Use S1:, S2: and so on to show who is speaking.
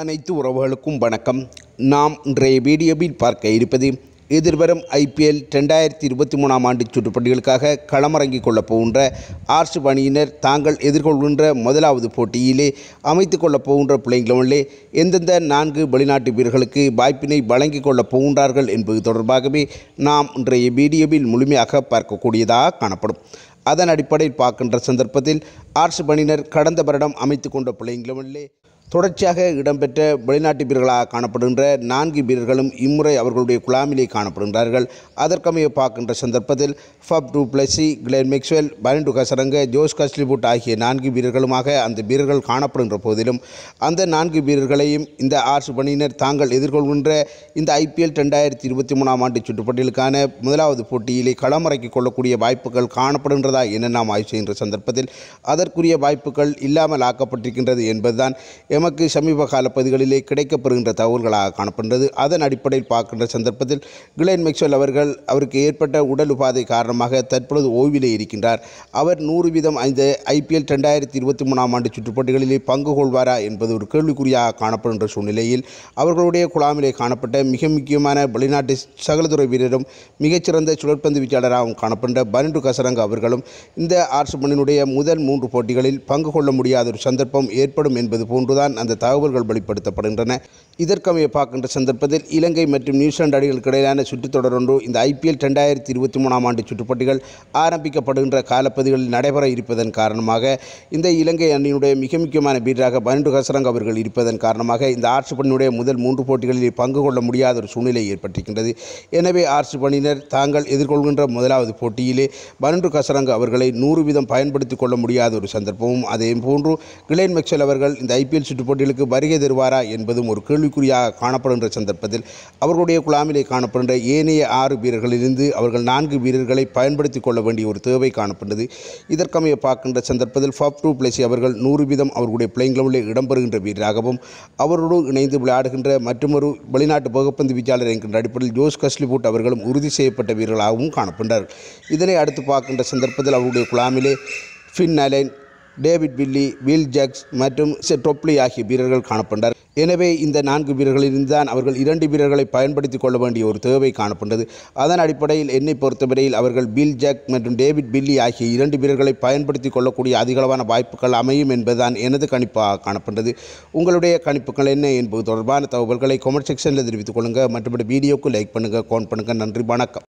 S1: அனைத்து உறவுகளுக்கும் வணக்கம் நாம் இன்றைய வீடியோவில் பார்க்க இருப்பது எதிர்வரும் ஐபிஎல் ரெண்டாயிரத்தி இருபத்தி மூணாம் ஆண்டு சுற்றுப்பட்டிகளுக்காக களமிறங்கிக் கொள்ளப் போகின்ற ஆர்ஸ் பணியினர் தாங்கள் எதிர்கொள்கின்ற முதலாவது போட்டியிலே அமைத்து கொள்ளப் போகின்ற பிள்ளைங்களே எந்தெந்த நான்கு வெளிநாட்டு வீரர்களுக்கு வாய்ப்பினை வழங்கிக் கொள்ளப் போகின்றார்கள் என்பது தொடர்பாகவே நாம் இன்றைய வீடியோவில் முழுமையாக பார்க்கக்கூடியதாக காணப்படும் அதன் அடிப்படையில் பார்க்கின்ற சந்தர்ப்பத்தில் ஆர்ஸ் பணியினர் கடந்த வருடம் அமைத்து கொண்ட பிள்ளைங்களே தொடர்ச்சியாக இடம்பெற்ற வெளிநாட்டு வீரர்களாக காணப்படுகின்ற நான்கு வீரர்களும் இம்முறை அவர்களுடைய குழாமிலே காணப்படுகின்றார்கள் அதற்கமைய பார்க்கின்ற சந்தர்ப்பத்தில் Faf du Plessis Glenn Maxwell Wanindu Hasaranga Josh Hazlewood ஆகிய நான்கு வீரர்களுமாக அந்த வீரர்கள் காணப்படுகின்ற போதிலும் அந்த நான்கு வீரர்களையும் இந்த ஆர்ஸ் பணியினர் தாங்கள் எதிர்கொள்கின்ற இந்த ஐபிஎல் ரெண்டாயிரத்தி இருபத்தி மூணாம் ஆண்டு சுற்றுப்பட்டியலுக்கான முதலாவது போட்டியிலே களமிறக்கிக் கொள்ளக்கூடிய வாய்ப்புகள் காணப்படுகின்றதா என நாம் ஆய்வு செய்கின்ற சந்தர்ப்பத்தில் அதற்குரிய வாய்ப்புகள் இல்லாமல் ஆக்கப்பட்டிருக்கின்றது என்பதுதான் எமக்கு சமீப கால பகுதிகளிலே கிடைக்கப்பெறுகின்ற தகவல்களாக காணப்படுகிறது அதன் அடிப்படையில் பார்க்கின்ற சந்தர்ப்பத்தில் கிளேன் மெக்ஸ்வெல் அவர்கள் அவருக்கு ஏற்பட்ட உடல் உபாதை காரணமாக தற்பொழுது ஓய்விலே இருக்கின்றார் அவர் நூறு வீதம் ஐந்து ஐபிஎல் ரெண்டாயிரத்தி இருபத்தி மூணாம் ஆண்டு சுற்றுப் பங்கு கொள்வாரா என்பது ஒரு கேள்விக்குறியாக காணப்படுகின்ற சூழ்நிலையில் அவர்களுடைய குழாமிலே காணப்பட்ட மிக முக்கியமான வெளிநாட்டு சகலதுறை வீரரும் மிகச்சிறந்த சுழற்பந்து வீச்சாளராகவும் காணப்பட்ட பனிண்டு கசரங்க அவர்களும் இந்த ஆர்சுமனினுடைய முதல் மூன்று போட்டிகளில் பங்கு கொள்ள முடியாத ஒரு சந்தர்ப்பம் ஏற்படும் என்பது போன்றுதான் தான் அந்த தகவல்கள் வெளிப்படுத்தப்படுகின்றன இதற்கமைய பார்க்கின்ற சந்தர்ப்பத்தில் இலங்கை மற்றும் நியூசிலாந்து அணிகளுக்கு இடையிலான சுற்றுத்தொடர் ஒன்று இந்த ஐபிஎல் ரெண்டாயிரத்தி இருபத்தி மூணாம் ஆண்டு சுற்றுப்பட்டிகள் ஆரம்பிக்கப்படுகின்ற காலப்பகுதிகளில் நடைபெற இருப்பதன் காரணமாக இந்த இலங்கை அணியினுடைய மிக முக்கியமான வீரராக பனிரெண்டு ஹசரங் அவர்கள் இருப்பதன் காரணமாக இந்த ஆர்ட்ஸ் பணியினுடைய முதல் மூன்று போட்டிகளில் பங்கு கொள்ள முடியாத ஒரு சூழ்நிலை ஏற்பட்டிருக்கின்றது எனவே ஆர்ட்ஸ் பணியினர் தாங்கள் எதிர்கொள்கின்ற முதலாவது போட்டியிலே பனிரெண்டு ஹசரங் அவர்களை நூறு வீதம் பயன்படுத்திக் கொள்ள முடியாத ஒரு சந்தர்ப்பமும் அதே போன்று கிளேன் மெக்சல் அவர்கள் இந்த ஐபிஎல் சுற்றுப் போட்டிகளுக்கு வருகை தருவாரா என்பதும் ஒரு கேள்விக்குறியாக காணப்படுகின்ற சந்தர்ப்பத்தில் அவர்களுடைய குழாமிலே காணப்படுகின்ற ஏனைய ஆறு வீரர்களிலிருந்து அவர்கள் நான்கு வீரர்களை பயன்படுத்திக் கொள்ள வேண்டிய ஒரு தேவை காணப்படுகிறது இதற்கமைய பார்க்கின்ற சந்தர்ப்பத்தில் டூ பிளேசி அவர்கள் நூறு வீதம் அவர்களுடைய பிளேயிங் இடம்பெறுகின்ற வீரராகவும் அவரோடு இணைந்து விளையாடுகின்ற மற்றொரு வெளிநாட்டு பகுப்பந்து வீச்சாளர் என்கின்ற அடிப்படையில் ஜோஸ் கஸ்லிபூட் அவர்களும் உறுதி செய்யப்பட்ட வீரர்களாகவும் காணப்படுகிறார்கள் இதனை அடுத்து பார்க்கின்ற சந்தர்ப்பத்தில் அவருடைய குழாமிலே Finn Allen David Willey Will Jacks மற்றும் டொப்லி ஆகிய வீரர்கள் காணப்பட்டார் எனவே இந்த நான்கு வீரர்களிலிருந்து தான் அவர்கள் இரண்டு வீரர்களை பயன்படுத்தி கொள்ள வேண்டிய ஒரு தேவை காணப்பட்டது அதன் அடிப்படையில் என்னை பொறுத்தவரையில் அவர்கள் பில் ஜாக் மற்றும் டேவிட் பில்லி ஆகிய இரண்டு வீரர்களை பயன்படுத்தி கொள்ளக்கூடிய அதிகளவான வாய்ப்புகள் அமையும் என்பதுதான் எனது கணிப்பாக காணப்பட்டது உங்களுடைய கணிப்புகள் என்ன என்பது தொடர்பான தகவல்களை கமெண்ட் செக்ஷனில் தெரிவித்துக் கொள்ளுங்கள் மற்றபடி வீடியோக்கு லைக் பண்ணுங்கள் கோன் பண்ணுங்கள் நன்றி வணக்கம்